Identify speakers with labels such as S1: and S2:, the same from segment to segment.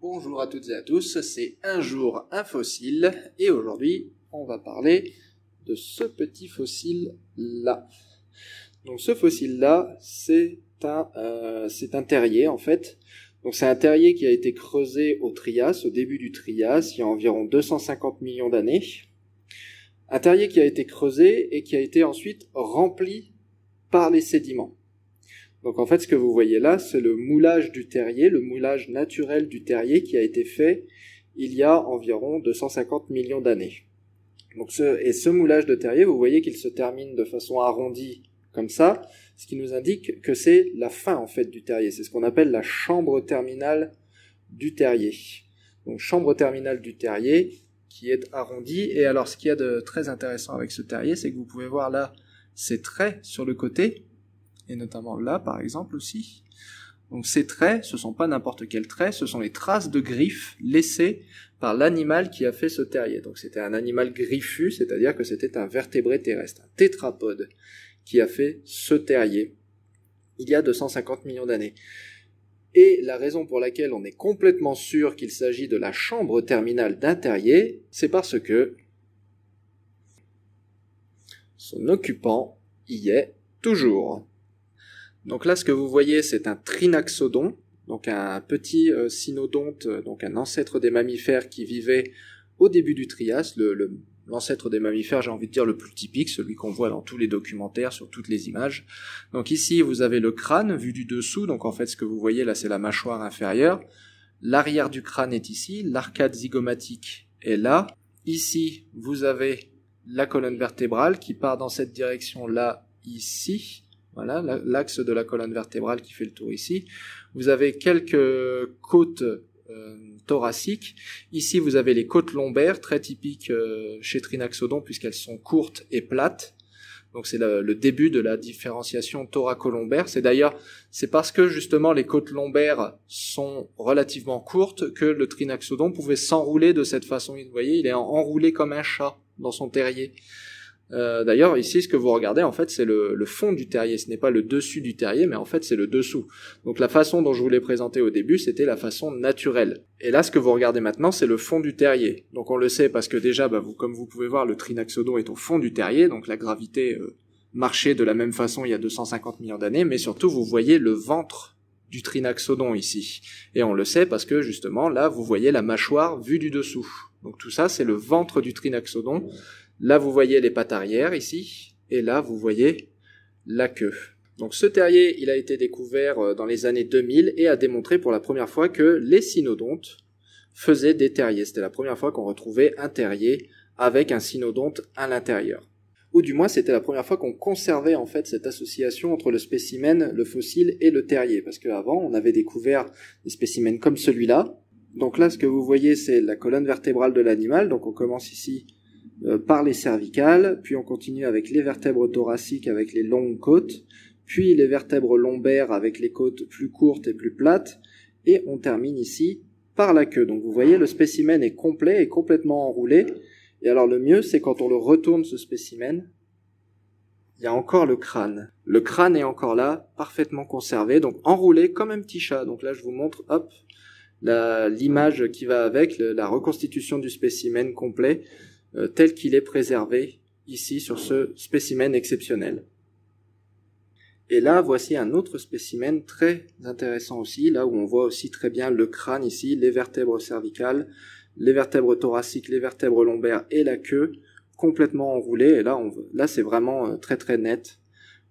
S1: Bonjour à toutes et à tous, c'est Un jour un fossile et aujourd'hui on va parler de ce petit fossile là. Donc ce fossile là c'est un, euh, c'est un terrier en fait. Donc c'est un terrier qui a été creusé au Trias, au début du Trias, il y a environ 250 millions d'années. Un terrier qui a été creusé et qui a été ensuite rempli par les sédiments. Donc en fait, ce que vous voyez là, c'est le moulage du terrier, le moulage naturel du terrier qui a été fait il y a environ 250 millions d'années. Donc ce, et ce moulage de terrier, vous voyez qu'il se termine de façon arrondie comme ça, ce qui nous indique que c'est la fin en fait du terrier. C'est ce qu'on appelle la chambre terminale du terrier. Donc chambre terminale du terrier qui est arrondie. Et alors ce qu'il y a de très intéressant avec ce terrier, c'est que vous pouvez voir là ces traits sur le côté et notamment là par exemple aussi. Donc ces traits, ce sont pas n'importe quels traits, ce sont les traces de griffes laissées par l'animal qui a fait ce terrier. Donc c'était un animal griffu, c'est-à-dire que c'était un vertébré terrestre, un tétrapode qui a fait ce terrier il y a 250 millions d'années. Et la raison pour laquelle on est complètement sûr qu'il s'agit de la chambre terminale d'un terrier, c'est parce que son occupant y est toujours. Donc là, ce que vous voyez, c'est un trinaxodon, donc un petit euh, synodonte, cynodonte, euh, donc un ancêtre des mammifères qui vivait au début du Trias, l'ancêtre des mammifères, j'ai envie de dire le plus typique, celui qu'on voit dans tous les documentaires, sur toutes les images. Donc ici, vous avez le crâne vu du dessous, donc en fait, ce que vous voyez là, c'est la mâchoire inférieure. L'arrière du crâne est ici, l'arcade zygomatique est là. Ici, vous avez la colonne vertébrale qui part dans cette direction-là, ici. Voilà l'axe de la colonne vertébrale qui fait le tour ici. Vous avez quelques côtes euh, thoraciques. Ici, vous avez les côtes lombaires, très typiques euh, chez Trinaxodon puisqu'elles sont courtes et plates. Donc c'est le, début de la différenciation thoracolombaire. C'est d'ailleurs c'est parce que justement les côtes lombaires sont relativement courtes que le Trinaxodon pouvait s'enrouler de cette façon. Vous voyez, il est enroulé comme un chat dans son terrier. Euh, d'ailleurs, ici, ce que vous regardez, en fait, c'est le, fond du terrier. Ce n'est pas le dessus du terrier, mais en fait, c'est le dessous. Donc, la façon dont je vous l'ai présenté au début, c'était la façon naturelle. Et là, ce que vous regardez maintenant, c'est le fond du terrier. Donc, on le sait parce que déjà, bah, vous, comme vous pouvez voir, le trinaxodon est au fond du terrier, donc la gravité euh, marchait de la même façon il y a 250 millions d'années, mais surtout, vous voyez le ventre du trinaxodon ici. Et on le sait parce que, justement, là, vous voyez la mâchoire vue du dessous. Donc, tout ça, c'est le ventre du trinaxodon. Là, vous voyez les pattes arrière ici, et là, vous voyez la queue. Donc ce terrier, il a été découvert euh, dans les années 2000 et a démontré pour la première fois que les cynodontes faisaient des terriers. C'était la première fois qu'on retrouvait un terrier avec un cynodonte à l'intérieur. Ou du moins, c'était la première fois qu'on conservait en fait cette association entre le spécimen, le fossile et le terrier. Parce qu'avant, on avait découvert des spécimens comme celui-là. Donc là, ce que vous voyez, c'est la colonne vertébrale de l'animal. Donc on commence ici euh, par les cervicales, puis on continue avec les vertèbres thoraciques avec les longues côtes, puis les vertèbres lombaires avec les côtes plus courtes et plus plates, et on termine ici par la queue. Donc vous voyez, le spécimen est complet et complètement enroulé. Et alors le mieux, c'est quand on le retourne, ce spécimen, il y a encore le crâne. Le crâne est encore là, parfaitement conservé, donc enroulé comme un petit chat. Donc là, je vous montre, hop, l'image qui va avec, la reconstitution du spécimen complet. Euh, tel qu'il est préservé ici sur ce spécimen exceptionnel. Et là, voici un autre spécimen très intéressant aussi, là où on voit aussi très bien le crâne ici, les vertèbres cervicales, les vertèbres thoraciques, les vertèbres lombaires et la queue complètement enroulées. Et là, on, là c'est vraiment euh, très très net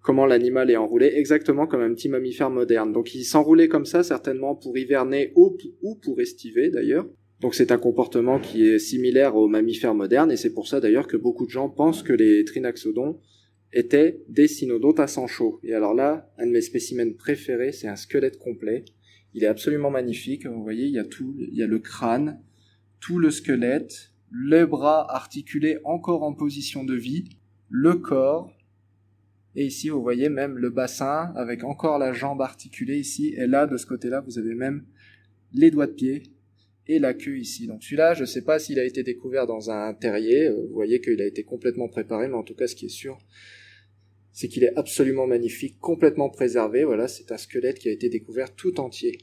S1: comment l'animal est enroulé, exactement comme un petit mammifère moderne. Donc il s'enroulait comme ça certainement pour hiverner ou pour estiver d'ailleurs. Donc c'est un comportement qui est similaire aux mammifères modernes et c'est pour ça d'ailleurs que beaucoup de gens pensent que les trinaxodons étaient des cynodontes à sang chaud. Et alors là, un de mes spécimens préférés, c'est un squelette complet. Il est absolument magnifique. Vous voyez, il y a tout, il y a le crâne, tout le squelette, les bras articulés encore en position de vie, le corps. Et ici, vous voyez même le bassin avec encore la jambe articulée ici. Et là, de ce côté-là, vous avez même les doigts de pied et la queue ici. Donc celui-là, je ne sais pas s'il a été découvert dans un terrier. Euh, vous voyez qu'il a été complètement préparé, mais en tout cas, ce qui est sûr, c'est qu'il est absolument magnifique, complètement préservé. Voilà, c'est un squelette qui a été découvert tout entier,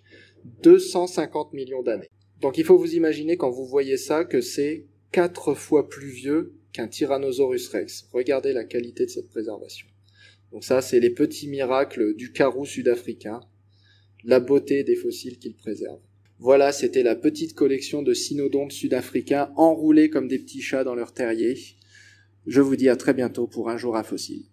S1: 250 millions d'années. Donc il faut vous imaginer quand vous voyez ça que c'est quatre fois plus vieux qu'un Tyrannosaurus rex. Regardez la qualité de cette préservation. Donc ça, c'est les petits miracles du carreau sud-africain, la beauté des fossiles qu'il préserve. Voilà, c'était la petite collection de cynodontes sud-africains enroulés comme des petits chats dans leur terrier. Je vous dis à très bientôt pour un jour à fossiles.